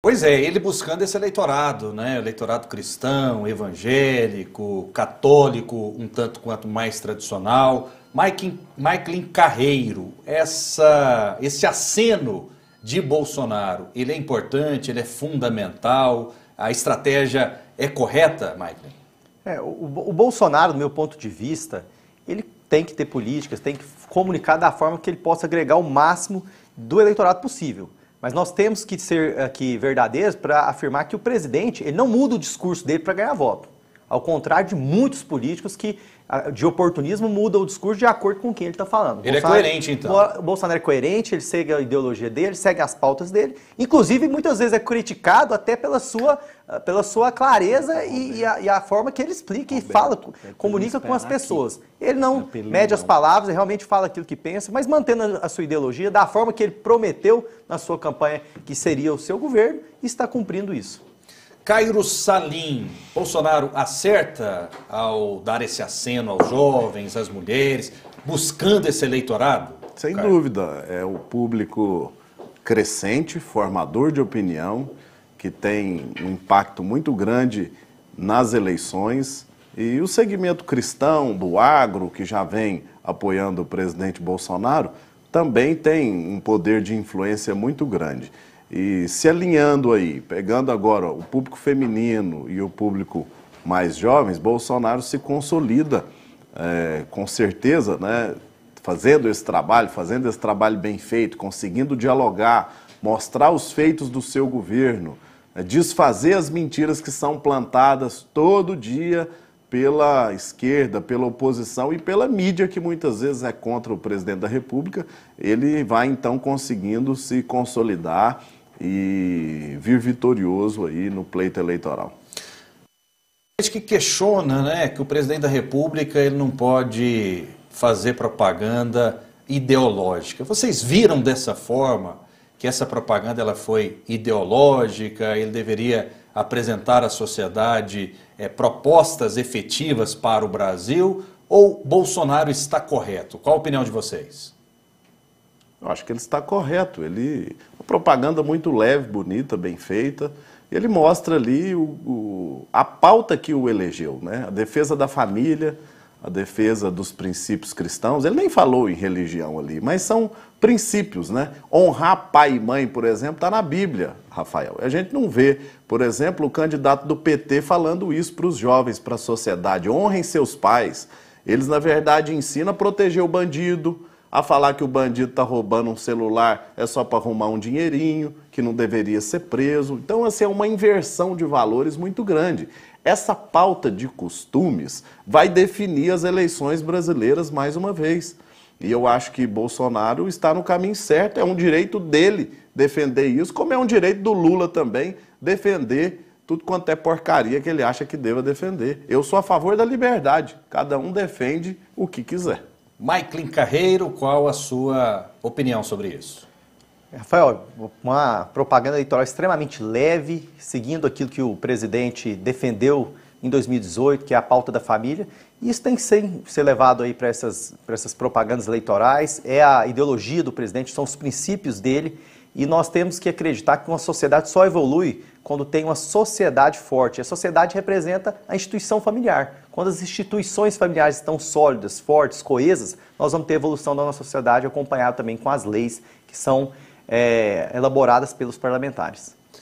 Pois é, ele buscando esse eleitorado, né? Eleitorado cristão, evangélico, católico, um tanto quanto mais tradicional. Michael Carreiro, essa, esse aceno de Bolsonaro, ele é importante, ele é fundamental, a estratégia é correta, Michael? É, o, o Bolsonaro, do meu ponto de vista, ele tem que ter políticas, tem que comunicar da forma que ele possa agregar o máximo do eleitorado possível. Mas nós temos que ser aqui eh, verdadeiros para afirmar que o presidente ele não muda o discurso dele para ganhar voto. Ao contrário de muitos políticos que, de oportunismo, mudam o discurso de acordo com quem ele está falando. Ele é Bolsonaro, é coerente, então. O Bolsonaro é coerente, ele segue a ideologia dele, segue as pautas dele. Inclusive, muitas vezes é criticado até pela sua, ah, pela sua clareza e, e, a, e a, forma que ele explica e fala, comunica com as pessoas. Ele não mede as palavras, ele realmente fala aquilo que pensa, mas mantendo a sua ideologia da forma que ele prometeu na sua campanha que seria o seu governo, e está cumprindo isso. Cairo Salim, Bolsonaro acerta ao dar esse aceno aos jovens, às mulheres, buscando esse eleitorado? Sem Cairo. dúvida, é o público crescente, formador de opinião, que tem um impacto muito grande nas eleições. E o segmento cristão do agro, que já vem apoiando o presidente Bolsonaro, também tem um poder de influência muito grande e se alinhando aí, pegando agora o público feminino e o público mais jovens, Bolsonaro se consolida é, com certeza, né, fazendo esse trabalho, fazendo esse trabalho bem feito, conseguindo dialogar, mostrar os feitos do seu governo, é, desfazer as mentiras que são plantadas todo dia pela esquerda, pela oposição e pela mídia que muitas vezes é contra o presidente da República, ele vai então conseguindo se consolidar e vir vitorioso aí no pleito eleitoral. Gente que questiona, né, que o presidente da República ele não pode fazer propaganda ideológica. Vocês viram dessa forma que essa propaganda ela foi ideológica, ele deveria apresentar à sociedade é, propostas efetivas para o Brasil ou Bolsonaro está correto? Qual a opinião de vocês? Eu acho que ele está correto. Ele uma propaganda muito leve, bonita, bem feita. Ele mostra ali o, o, a pauta que o elegeu, né? A defesa da família, a defesa dos princípios cristãos. Ele nem falou em religião ali, mas são princípios, né? Honrar pai e mãe, por exemplo, está na Bíblia, Rafael. A gente não vê, por exemplo, o candidato do PT falando isso para os jovens, para a sociedade. Honrem seus pais. Eles, na verdade, ensinam a proteger o bandido, a falar que o bandido está roubando um celular é só para arrumar um dinheirinho, que não deveria ser preso. Então, assim, é uma inversão de valores muito grande. Essa pauta de costumes vai definir as eleições brasileiras mais uma vez. E eu acho que Bolsonaro está no caminho certo, é um direito dele defender isso, como é um direito do Lula também defender tudo quanto é porcaria que ele acha que deva defender. Eu sou a favor da liberdade, cada um defende o que quiser. Maiklin Carreiro, qual a sua opinião sobre isso? Rafael, uma propaganda eleitoral extremamente leve, seguindo aquilo que o presidente defendeu em 2018, que é a pauta da família. Isso tem que ser, ser levado aí para essas, essas propagandas eleitorais, é a ideologia do presidente, são os princípios dele. E nós temos que acreditar que uma sociedade só evolui quando tem uma sociedade forte. A sociedade representa a instituição familiar. Quando as instituições familiares estão sólidas, fortes, coesas, nós vamos ter evolução da nossa sociedade acompanhada também com as leis que são é, elaboradas pelos parlamentares.